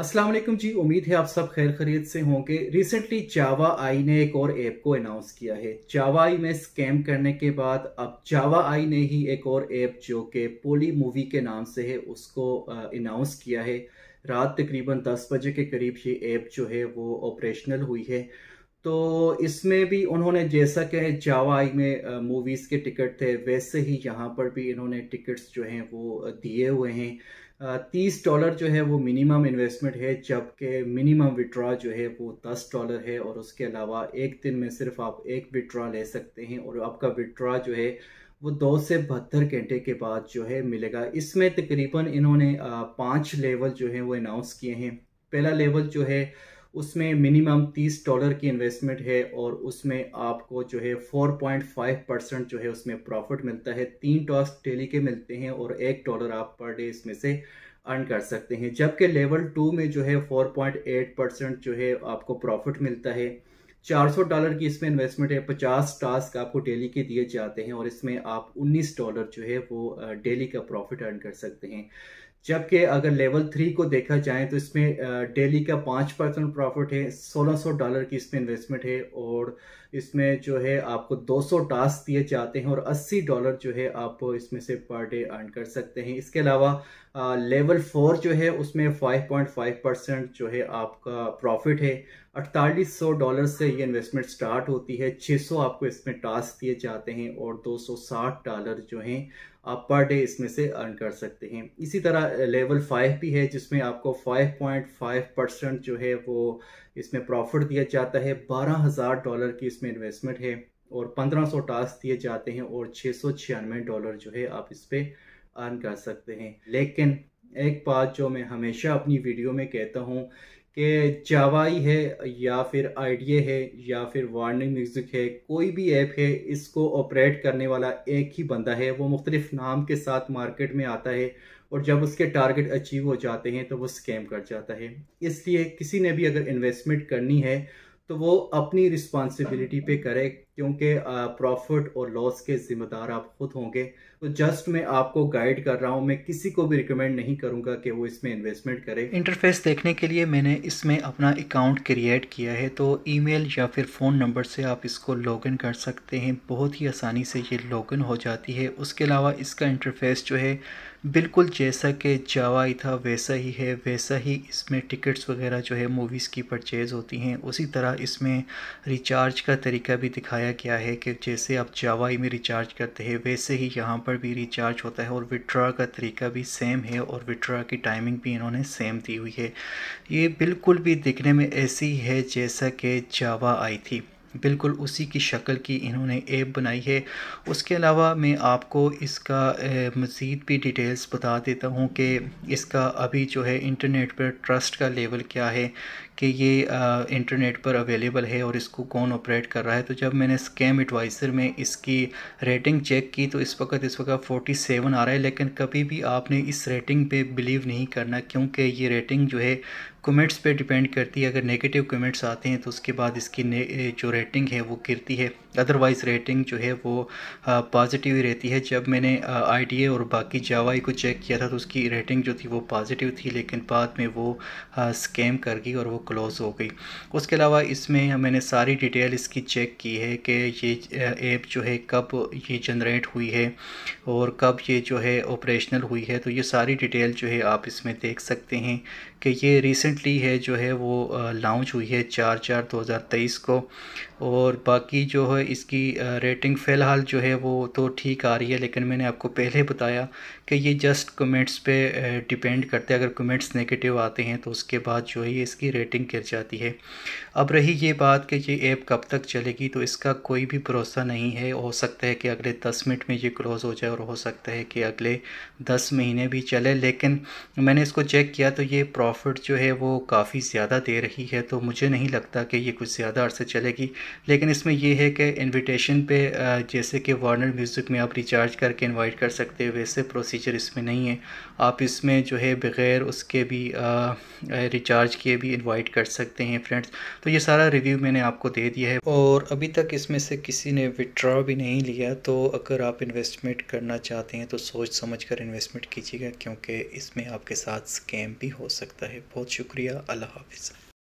अस्सलाम वालेकुम जी उम्मीद है आप सब खैर खरीद से होंगे रिसेंटली जावा आई ने एक और ऐप को अनाउंस किया है जावा आई में स्कैम करने के बाद अब जावा आई ने ही एक और ऐप जो कि पोली मूवी के नाम से है उसको अनाउंस किया है रात तकरीबन 10 बजे के करीब ये ऐप जो है वो ऑपरेशनल हुई है तो इसमें भी उन्होंने जैसा कि जावा आई में मूवीज़ के टिकट थे वैसे ही यहाँ पर भी इन्होंने टिकट्स जो हैं वो दिए हुए हैं तीस डॉलर जो है वो मिनिमम इन्वेस्टमेंट है जबकि मिनिमम विड्रा जो है वो दस डॉलर है और उसके अलावा एक दिन में सिर्फ आप एक विड्रा ले सकते हैं और आपका विड्रा जो है वो दो से बहत्तर घंटे के बाद जो है मिलेगा इसमें तकरीबन इन्होंने पांच लेवल जो है वो अनाउंस किए हैं पहला लेवल जो है उसमें मिनिमम तीस डॉलर की इन्वेस्टमेंट है और उसमें आपको जो है फोर पॉइंट फाइव परसेंट जो है उसमें प्रॉफिट मिलता है तीन टॉस डेली के मिलते हैं और एक डॉलर आप पर डे इसमें से अर्न कर सकते हैं जबकि लेवल टू में जो है फोर पॉइंट एट परसेंट जो है आपको प्रॉफिट मिलता है 400 डॉलर की इसमें इन्वेस्टमेंट है 50 टास्क आपको डेली के दिए जाते हैं और इसमें आप 19 डॉलर जो है वो डेली का प्रॉफिट अर्न कर सकते हैं जबकि अगर लेवल थ्री को देखा जाए तो इसमें डेली का पाँच परसेंट प्रॉफिट है सोलह सौ डॉलर की इसमें इन्वेस्टमेंट है और इसमें जो है आपको दो सौ टास्क दिए जाते हैं और अस्सी डॉलर जो है आप इसमें से पर डे अर्न कर सकते हैं इसके अलावा लेवल फोर जो है उसमें फाइव पॉइंट फाइव परसेंट जो है आपका प्रॉफिट है अड़तालीस सौ डॉलर से ये इन्वेस्टमेंट स्टार्ट होती है 600 आपको इसमें टास्क दिए जाते हैं और 260 डॉलर जो हैं आप पर डे इसमें से अर्न कर सकते हैं इसी तरह लेवल uh, फाइव भी है जिसमें आपको फाइव पॉइंट फाइव परसेंट जो है वो इसमें प्रॉफिट दिया जाता है बारह हज़ार डॉलर की इसमें इन्वेस्टमेंट है और पंद्रह सौ टास्क दिए जाते हैं और छः सौ छियानवे डॉलर जो है आप इस पर अर्न कर सकते हैं लेकिन एक बात जो मैं हमेशा अपनी वीडियो में कहता हूँ कि जावाई है या फिर आई है या फिर वार्निंग म्यूज़िक है कोई भी ऐप है इसको ऑपरेट करने वाला एक ही बंदा है वो मुख्तलिफ नाम के साथ मार्केट में आता है और जब उसके टारगेट अचीव हो जाते हैं तो वो स्कैम कर जाता है इसलिए किसी ने भी अगर इन्वेस्टमेंट करनी है तो वो अपनी रिस्पॉन्सिबिलिटी पे करे क्योंकि प्रॉफिट और लॉस के ज़िम्मेदार आप खुद होंगे तो जस्ट मैं आपको गाइड कर रहा हूँ मैं किसी को भी रिकमेंड नहीं करूँगा कि वो इसमें इन्वेस्टमेंट करे इंटरफेस देखने के लिए मैंने इसमें अपना अकाउंट क्रिएट किया है तो ईमेल या फिर फ़ोन नंबर से आप इसको लॉगिन कर सकते हैं बहुत ही आसानी से ये लॉगिन हो जाती है उसके अलावा इसका इंटरफेस जो है बिल्कुल जैसा कि जावा ही था वैसा ही है वैसा ही इसमें टिकट्स वगैरह जो है मूवीज़ की परचेज़ होती हैं उसी तरह इसमें रिचार्ज का तरीका भी दिखाया बताया गया है कि जैसे आप जावा में रिचार्ज करते हैं वैसे ही यहाँ पर भी रिचार्ज होता है और विड्रा का तरीका भी सेम है और विड्रा की टाइमिंग भी इन्होंने सेम दी हुई है ये बिल्कुल भी दिखने में ऐसी है जैसा कि जावा आई थी बिल्कुल उसी की शक्ल की इन्होंने ऐप बनाई है उसके अलावा मैं आपको इसका मज़ीद भी डिटेल्स बता देता हूँ कि इसका अभी जो है इंटरनेट पर ट्रस्ट का लेवल क्या है कि ये आ, इंटरनेट पर अवेलेबल है और इसको कौन ऑपरेट कर रहा है तो जब मैंने स्कैम एडवाइज़र में इसकी रेटिंग चेक की तो इस वक्त इस वक्त सेवन आ रहा है लेकिन कभी भी आपने इस रेटिंग पे बिलीव नहीं करना क्योंकि ये रेटिंग जो है कमेंट्स पे डिपेंड करती है अगर नेगेटिव कमेंट्स आते हैं तो उसके बाद इसकी जो रेटिंग है वो गिरती है अदरवाइज़ रेटिंग जो है वो पॉजिटिव ही रहती है जब मैंने आई और बाकी जावाई को चेक किया था तो उसकी रेटिंग जो थी वो पॉजिटिव थी लेकिन बाद में वो स्कैम कर गई और वो क्लोज़ हो गई उसके अलावा इसमें मैंने सारी डिटेल इसकी चेक की है कि ये ऐप जो है कब ये जनरेट हुई है और कब ये जो है ऑपरेशनल हुई है तो ये सारी डिटेल जो है आप इसमें देख सकते हैं कि ये रिसेंट रिसेंटली है जो है वो लॉन्च हुई है चार चार दो हज़ार तेईस को और बाकी जो है इसकी रेटिंग फ़िलहाल जो है वो तो ठीक आ रही है लेकिन मैंने आपको पहले बताया कि ये जस्ट कमेंट्स पे डिपेंड करते हैं अगर कमेंट्स नेगेटिव आते हैं तो उसके बाद जो है ये इसकी रेटिंग गिर जाती है अब रही ये बात कि ये ऐप कब तक चलेगी तो इसका कोई भी भरोसा नहीं है हो सकता है कि अगले दस मिनट में ये क्लोज़ हो जाए और हो सकता है कि अगले दस महीने भी चले लेकिन मैंने इसको चेक किया तो ये प्रॉफिट जो है वो काफ़ी ज़्यादा दे रही है तो मुझे नहीं लगता कि ये कुछ ज़्यादा अर्से चलेगी लेकिन इसमें यह है कि इनविटेशन पे जैसे कि वार्नर म्यूज़िक में आप रिचार्ज करके इनवाइट कर सकते हैं वैसे प्रोसीजर इसमें नहीं है आप इसमें जो है बग़ैर उसके भी रिचार्ज किए भी इनवाइट कर सकते हैं फ्रेंड्स तो ये सारा रिव्यू मैंने आपको दे दिया है और अभी तक इसमें से किसी ने विड्रॉ भी नहीं लिया तो अगर आप इन्वेस्टमेंट करना चाहते हैं तो सोच समझ कर इन्वेस्टमेंट कीजिएगा क्योंकि इसमें आपके साथ स्कैम भी हो सकता है बहुत शुक्रिया अल्लाह हाफिज़